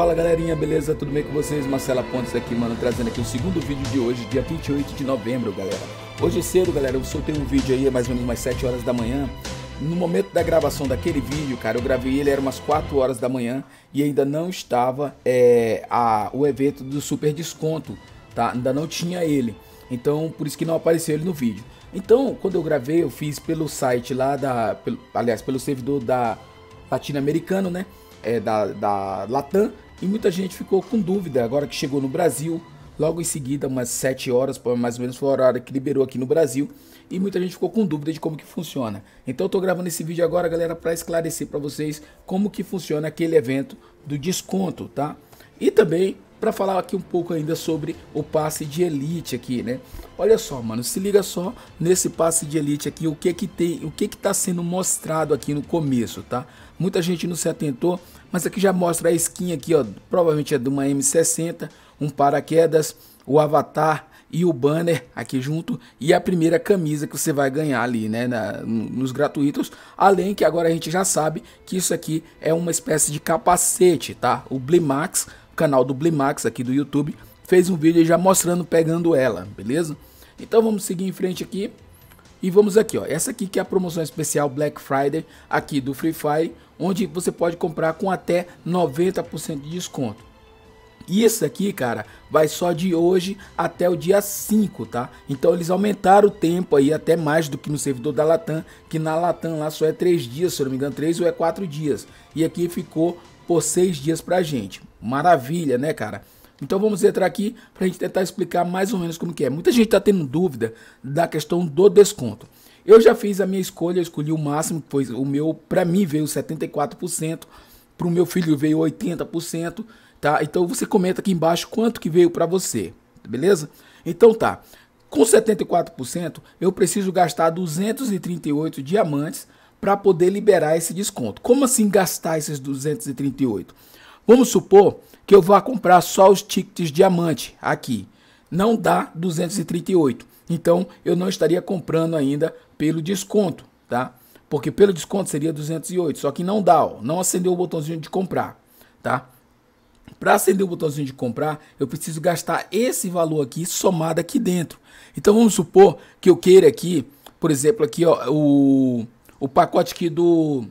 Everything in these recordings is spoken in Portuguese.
Fala galerinha, beleza? Tudo bem com vocês? Marcela Pontes aqui, mano, trazendo aqui o segundo vídeo de hoje, dia 28 de novembro, galera. Hoje é cedo, galera, eu soltei um vídeo aí, é mais ou menos umas 7 horas da manhã. No momento da gravação daquele vídeo, cara, eu gravei ele, era umas 4 horas da manhã e ainda não estava é, a, o evento do super desconto, tá? Ainda não tinha ele. Então, por isso que não apareceu ele no vídeo. Então, quando eu gravei, eu fiz pelo site lá da. Pelo, aliás, pelo servidor da latino-americano, né? É, da, da Latam e muita gente ficou com dúvida agora que chegou no Brasil, logo em seguida, umas 7 horas, mais ou menos foi a hora que liberou aqui no Brasil, e muita gente ficou com dúvida de como que funciona. Então eu tô gravando esse vídeo agora, galera, para esclarecer para vocês como que funciona aquele evento do desconto, tá? E também para falar aqui um pouco ainda sobre o passe de elite aqui, né? Olha só, mano, se liga só nesse passe de elite aqui, o que que tem, o que que tá sendo mostrado aqui no começo, tá? Muita gente não se atentou, mas aqui já mostra a skin aqui, ó, provavelmente é de uma M60, um paraquedas, o avatar e o banner aqui junto e a primeira camisa que você vai ganhar ali, né, na, nos gratuitos. Além que agora a gente já sabe que isso aqui é uma espécie de capacete, tá? O Blimax canal do Blimax aqui do YouTube, fez um vídeo já mostrando pegando ela, beleza? Então vamos seguir em frente aqui. E vamos aqui, ó. Essa aqui que é a promoção especial Black Friday aqui do Free Fire, onde você pode comprar com até 90% de desconto. E esse aqui, cara, vai só de hoje até o dia 5, tá? Então eles aumentaram o tempo aí até mais do que no servidor da Latam, que na Latam lá só é 3 dias, se eu não me engano, 3 ou é 4 dias. E aqui ficou por seis dias para a gente. Maravilha, né, cara? Então vamos entrar aqui para a gente tentar explicar mais ou menos como que é. Muita gente está tendo dúvida da questão do desconto. Eu já fiz a minha escolha, eu escolhi o máximo, pois o meu, para mim veio 74%, para o meu filho veio 80%, tá? Então você comenta aqui embaixo quanto que veio para você, beleza? Então tá, com 74% eu preciso gastar 238 diamantes para poder liberar esse desconto. Como assim gastar esses 238? Vamos supor que eu vá comprar só os tickets diamante aqui. Não dá 238. Então eu não estaria comprando ainda pelo desconto, tá? Porque pelo desconto seria 208, só que não dá, ó, não acendeu o botãozinho de comprar, tá? Para acender o botãozinho de comprar, eu preciso gastar esse valor aqui somado aqui dentro. Então vamos supor que eu queira aqui, por exemplo, aqui ó, o o pacote aqui do,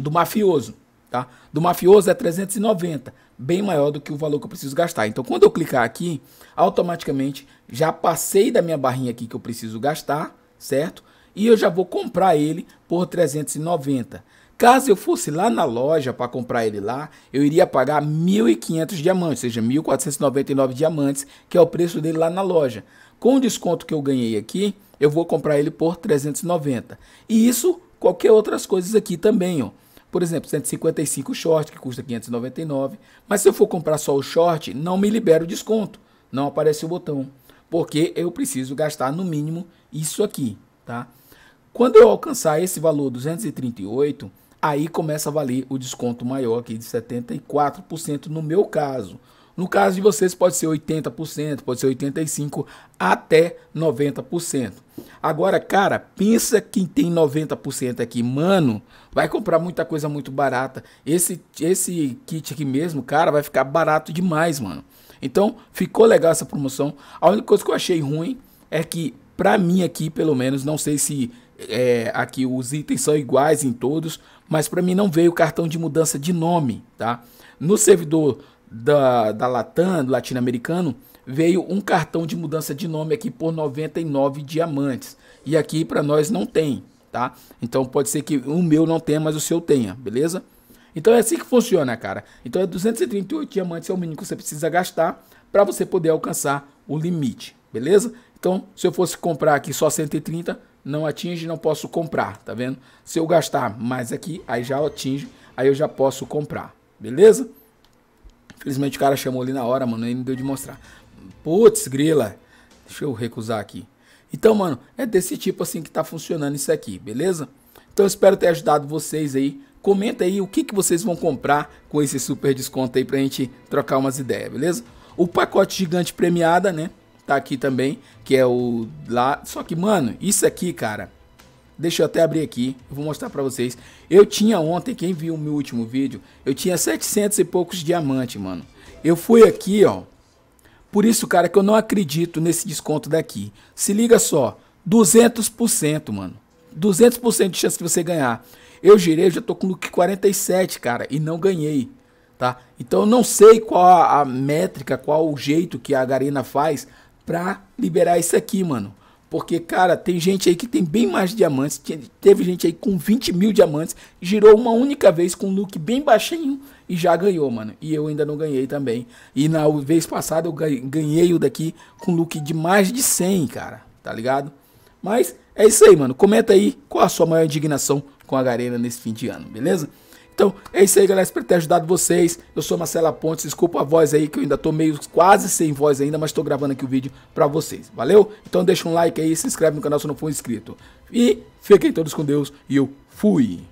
do mafioso, tá? Do mafioso é 390, bem maior do que o valor que eu preciso gastar. Então, quando eu clicar aqui, automaticamente já passei da minha barrinha aqui que eu preciso gastar, certo? E eu já vou comprar ele por 390. Caso eu fosse lá na loja para comprar ele lá, eu iria pagar 1.500 diamantes, ou seja, 1.499 diamantes, que é o preço dele lá na loja. Com o desconto que eu ganhei aqui, eu vou comprar ele por 390. E isso, qualquer outras coisas aqui também, ó. Por exemplo, 155 short, que custa 599. Mas se eu for comprar só o short, não me libera o desconto. Não aparece o botão. Porque eu preciso gastar no mínimo isso aqui, tá? Quando eu alcançar esse valor 238, aí começa a valer o desconto maior aqui de 74% no meu caso. No caso de vocês pode ser 80%, pode ser 85 até 90%. Agora, cara, pensa quem tem 90% aqui, mano, vai comprar muita coisa muito barata. Esse, esse kit aqui mesmo, cara, vai ficar barato demais, mano. Então, ficou legal essa promoção. A única coisa que eu achei ruim é que, pra mim aqui, pelo menos, não sei se é, aqui os itens são iguais em todos, mas para mim não veio cartão de mudança de nome, tá? No servidor da, da Latam, do latino-americano, veio um cartão de mudança de nome aqui por 99 diamantes. E aqui para nós não tem, tá? Então pode ser que o meu não tenha, mas o seu tenha, beleza? Então é assim que funciona, cara. Então é 238 diamantes é o mínimo que você precisa gastar para você poder alcançar o limite, beleza? Então, se eu fosse comprar aqui só 130, não atinge, não posso comprar, tá vendo? Se eu gastar mais aqui, aí já atinge, aí eu já posso comprar, beleza? Infelizmente o cara chamou ali na hora, mano, e não deu de mostrar. Putz, grila. Deixa eu recusar aqui. Então, mano, é desse tipo assim que tá funcionando isso aqui, beleza? Então, eu espero ter ajudado vocês aí. Comenta aí o que, que vocês vão comprar com esse super desconto aí pra gente trocar umas ideias, beleza? O pacote gigante premiada, né? Tá aqui também, que é o lá. Só que, mano, isso aqui, cara. Deixa eu até abrir aqui, vou mostrar pra vocês. Eu tinha ontem, quem viu o meu último vídeo, eu tinha 700 e poucos diamantes, mano. Eu fui aqui, ó, por isso, cara, que eu não acredito nesse desconto daqui. Se liga só, 200%, mano. 200% de chance de você ganhar. Eu girei, já tô com look 47, cara, e não ganhei, tá? Então eu não sei qual a, a métrica, qual o jeito que a Garena faz pra liberar isso aqui, mano. Porque, cara, tem gente aí que tem bem mais diamantes. Teve gente aí com 20 mil diamantes. Girou uma única vez com um look bem baixinho e já ganhou, mano. E eu ainda não ganhei também. E na vez passada eu ganhei o daqui com look de mais de 100, cara. Tá ligado? Mas é isso aí, mano. Comenta aí qual a sua maior indignação com a Garena nesse fim de ano, beleza? Então, é isso aí, galera. Espero ter ajudado vocês. Eu sou Marcela Pontes. Desculpa a voz aí, que eu ainda tô meio quase sem voz ainda, mas tô gravando aqui o vídeo pra vocês. Valeu? Então deixa um like aí, se inscreve no canal se não for inscrito. E fiquem todos com Deus e eu fui!